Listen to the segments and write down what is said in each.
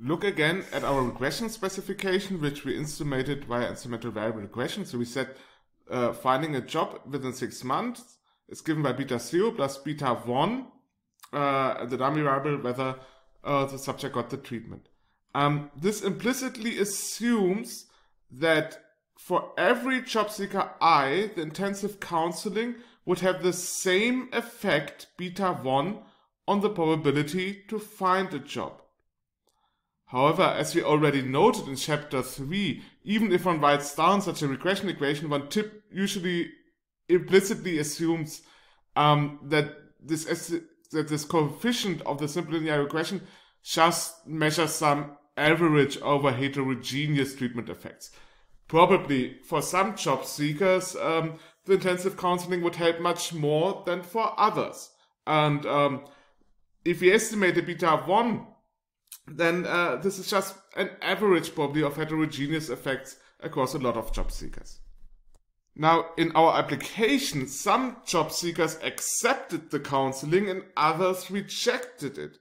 Look again at our regression specification, which we instrumented via instrumental variable regression. So we said uh, finding a job within six months is given by beta zero plus beta one, uh, the dummy variable whether uh, the subject got the treatment. Um, this implicitly assumes that for every job seeker I, the intensive counseling would have the same effect beta one on the probability to find a job. However, as we already noted in chapter 3, even if one writes down such a regression equation, one tip usually implicitly assumes um, that this that this coefficient of the simple linear regression just measures some average over heterogeneous treatment effects. Probably for some job seekers, um, the intensive counseling would help much more than for others. And um, if we estimate the beta 1 then uh, this is just an average probably of heterogeneous effects across a lot of job seekers. Now, in our application, some job seekers accepted the counseling and others rejected it.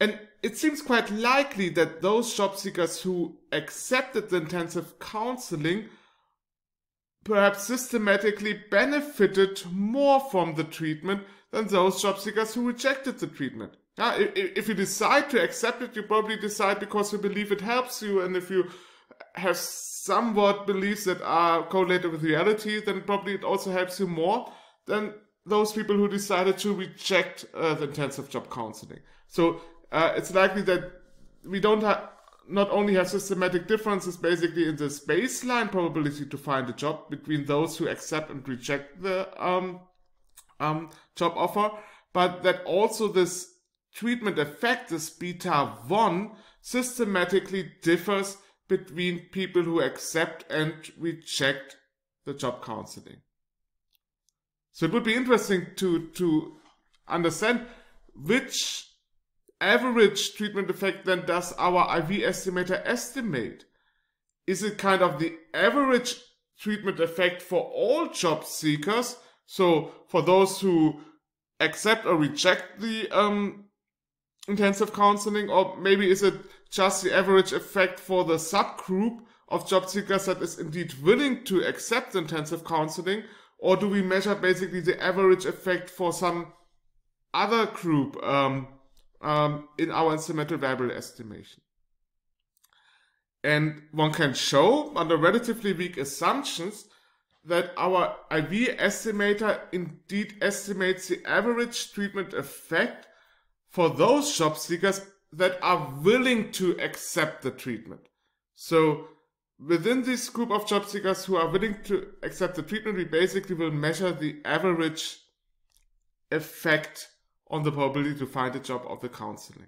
And it seems quite likely that those job seekers who accepted the intensive counseling perhaps systematically benefited more from the treatment than those job seekers who rejected the treatment. Yeah, if you decide to accept it, you probably decide because you believe it helps you, and if you have somewhat beliefs that are correlated with reality, then probably it also helps you more than those people who decided to reject uh, the intensive job counseling. So uh, it's likely that we don't have not only have systematic differences basically in this baseline probability to find a job between those who accept and reject the um, um, job offer, but that also this treatment effectus beta 1 systematically differs between people who accept and reject the job counseling. So it would be interesting to, to understand which average treatment effect then does our IV estimator estimate? Is it kind of the average treatment effect for all job seekers? So for those who accept or reject the um, intensive counseling, or maybe is it just the average effect for the subgroup of job seekers that is indeed willing to accept intensive counseling, or do we measure basically the average effect for some other group um, um, in our instrumental variable estimation? And one can show under relatively weak assumptions that our IV estimator indeed estimates the average treatment effect for those job seekers that are willing to accept the treatment. So within this group of job seekers who are willing to accept the treatment, we basically will measure the average effect on the probability to find a job of the counseling.